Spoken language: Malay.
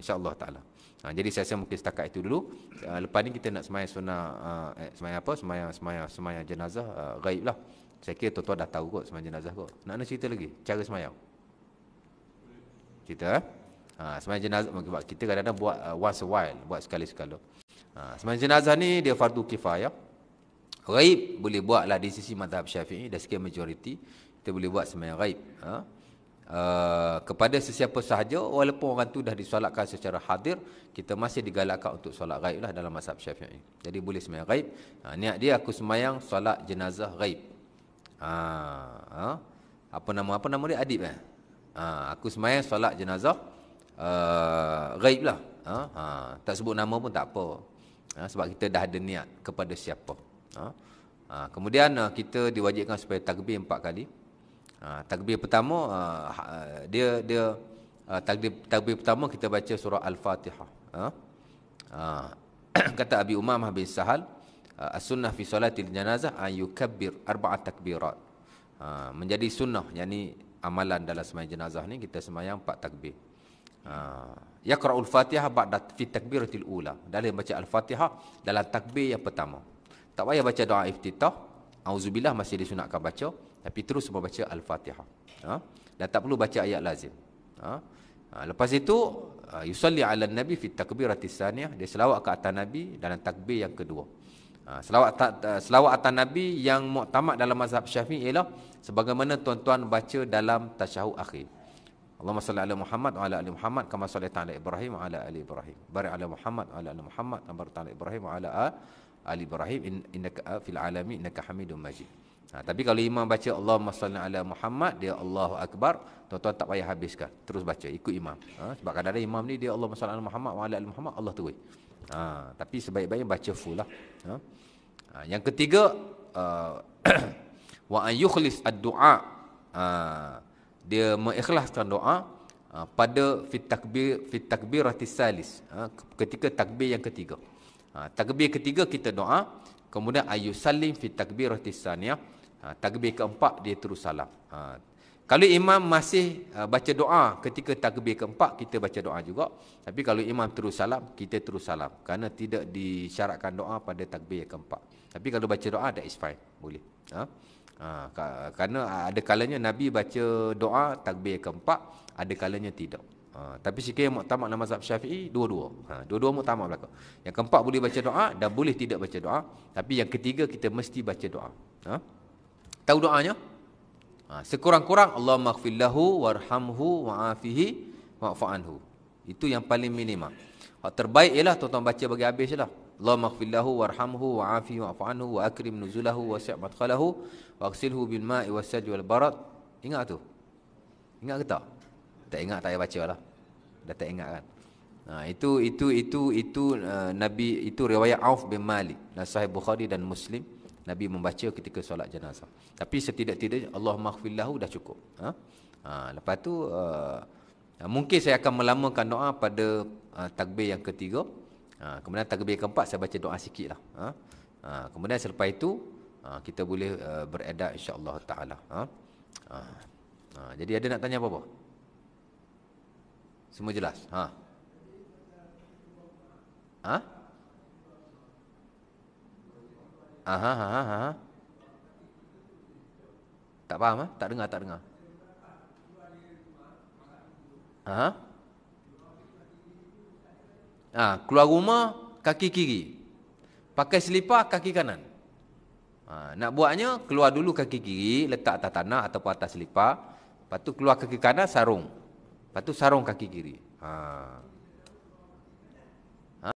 insyaallah taala ha, jadi saya rasa mungkin setakat itu dulu ha, lepas ni kita nak semayang sunnah ha, eh, semayang apa semayang semayang semayang jenazah uh, ha, gaib lah saya kira tuan-tuan dah tahu kot semayang jenazah kot nak nak cerita lagi cara semayang cerita eh? ha, semayang jenazah kita kadang-kadang buat uh, once a while buat sekali-sekala ha, semayang jenazah ni dia fardu kifayah Raib boleh buat lah di sisi mazhab syafi'i Dan sekian majoriti Kita boleh buat semayang raib ha? Uh, kepada sesiapa sahaja walaupun orang tu dah disolatkan secara hadir kita masih digalakkan untuk solat ghaib lah dalam mazhab syafi'i jadi boleh semayang ghaib uh, ha, niat dia aku semayang solat jenazah ghaib uh, ha, uh, ha? apa nama apa nama dia adib eh? Uh, aku semayang solat jenazah uh, ghaib lah uh, tak sebut nama pun tak apa uh, sebab kita dah ada niat kepada siapa uh, uh, kemudian kita diwajibkan supaya takbir empat kali Ha, takbir pertama uh, dia dia uh, ha, takbir takbir pertama kita baca surah al-Fatihah. Ha? Ha. kata Abi Umamah bin Sahal uh, as-sunnah fi solatil janazah an yukabbir arba'at takbirat. Ha, menjadi sunnah yakni amalan dalam sembahyang jenazah ni kita sembahyang empat takbir. Ha. Yaqra'ul Fatihah ba'da fi takbiratil ula. Dalam baca al-Fatihah dalam takbir yang pertama. Tak payah baca doa iftitah. Auzubillah masih disunatkan baca. Tapi terus membaca Al-Fatihah. Ha? Dan tak perlu baca ayat lazim. Ha? ha? Lepas itu, ha, Yusalli ala Nabi fit takbirat isaniyah. Dia selawat ke atas Nabi dalam takbir yang kedua. Ha? Selawat, ta, selawat atas Nabi yang muktamad dalam mazhab syafi'i ialah sebagaimana tuan-tuan baca dalam tasyahud akhir. Allahumma salli ala Muhammad wa ala ali Muhammad kama sallaita ala Ibrahim wa ala ali Ibrahim. Barik ala Muhammad wa ala ali Muhammad kama barakta ala Ibrahim wa ala ali Ibrahim innaka fil alamin inna Hamidum Majid. Ha, tapi kalau imam baca Allah salli ala Muhammad, dia Allahu Akbar, tuan-tuan tak payah habiskan. Terus baca, ikut imam. Ha, sebab kadang-kadang imam ni dia Allah salli ala Muhammad, wa ala ala Muhammad, Allah terus. Ha, tapi sebaik-baiknya baca full lah. Ha. Ha, yang ketiga, uh, wa an yukhlis ad-du'a. Ha, dia mengikhlaskan doa ha, pada fit takbir fit takbir salis ha, ketika takbir yang ketiga ha, takbir ketiga kita doa kemudian ayu salim fit takbir ratisaniyah Ha, takbir keempat dia terus salam. Ha, kalau imam masih uh, baca doa ketika takbir keempat kita baca doa juga. Tapi kalau imam terus salam kita terus salam Karena tidak disyaratkan doa pada takbir keempat. Tapi kalau baca doa that is fine. Boleh. Ha? Ha, kerana ada kalanya Nabi baca doa takbir keempat ada kalanya tidak. Ha, tapi sikit yang muktamad dalam mazhab syafi'i Dua-dua ha, Dua-dua muktamad berlaku Yang keempat boleh baca doa Dan boleh tidak baca doa Tapi yang ketiga kita mesti baca doa ha? Tahu doanya? Ha, sekurang-kurang Allah maghfirlahu warhamhu wa'afihi wa'fa'anhu. Itu yang paling minima. Hak terbaik ialah tuan-tuan baca bagi habis sajalah. Allah maghfirlahu warhamhu wa'afi wa'fa'anhu wa akrim nuzulahu wa si' madkhalahu wa aghsilhu bil ma'i wasaj wal barad. Ingat tu. Ingat ke tak? Tak ingat tak payah baca lah. Dah tak ingat kan. Ha, itu itu itu itu uh, Nabi itu riwayat Auf bin Malik dan Sahih Bukhari dan Muslim. Nabi membaca ketika solat jenazah. Tapi setidak-tidaknya Allah maghfirlahu dah cukup. Ha? ha lepas tu uh, mungkin saya akan melamakan doa pada uh, takbir yang ketiga. Ha, kemudian takbir yang keempat saya baca doa sikit lah. Ha? ha kemudian selepas itu ha, kita boleh uh, beredar insya-Allah taala. Ha? Ha. ha. jadi ada nak tanya apa-apa? Semua jelas. Ha. Ha? Aha, aha, aha. Tak faham ah? Tak dengar, tak dengar. Aha. Ha, keluar rumah kaki kiri. Pakai selipar kaki kanan. Ha, nak buatnya keluar dulu kaki kiri letak atas tanah atau atas selipar, lepas tu keluar kaki kanan sarung. Lepas tu sarung kaki kiri. Ha.